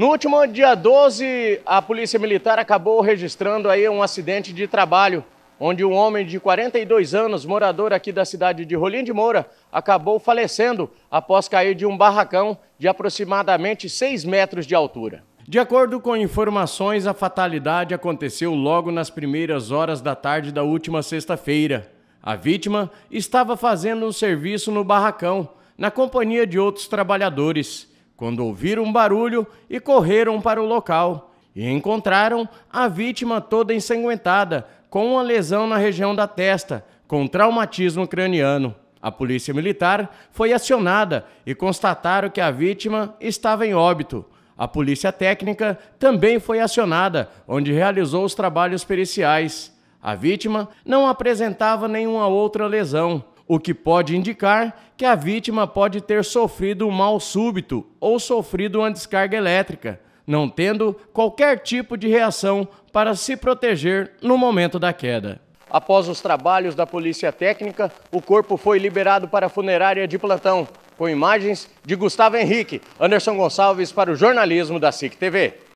No último dia 12, a Polícia Militar acabou registrando aí um acidente de trabalho, onde um homem de 42 anos, morador aqui da cidade de Rolim de Moura, acabou falecendo após cair de um barracão de aproximadamente 6 metros de altura. De acordo com informações, a fatalidade aconteceu logo nas primeiras horas da tarde da última sexta-feira. A vítima estava fazendo um serviço no barracão, na companhia de outros trabalhadores quando ouviram um barulho e correram para o local e encontraram a vítima toda ensanguentada, com uma lesão na região da testa, com traumatismo craniano. A polícia militar foi acionada e constataram que a vítima estava em óbito. A polícia técnica também foi acionada, onde realizou os trabalhos periciais. A vítima não apresentava nenhuma outra lesão o que pode indicar que a vítima pode ter sofrido um mal súbito ou sofrido uma descarga elétrica, não tendo qualquer tipo de reação para se proteger no momento da queda. Após os trabalhos da Polícia Técnica, o corpo foi liberado para a funerária de plantão, com imagens de Gustavo Henrique, Anderson Gonçalves para o jornalismo da SIC TV.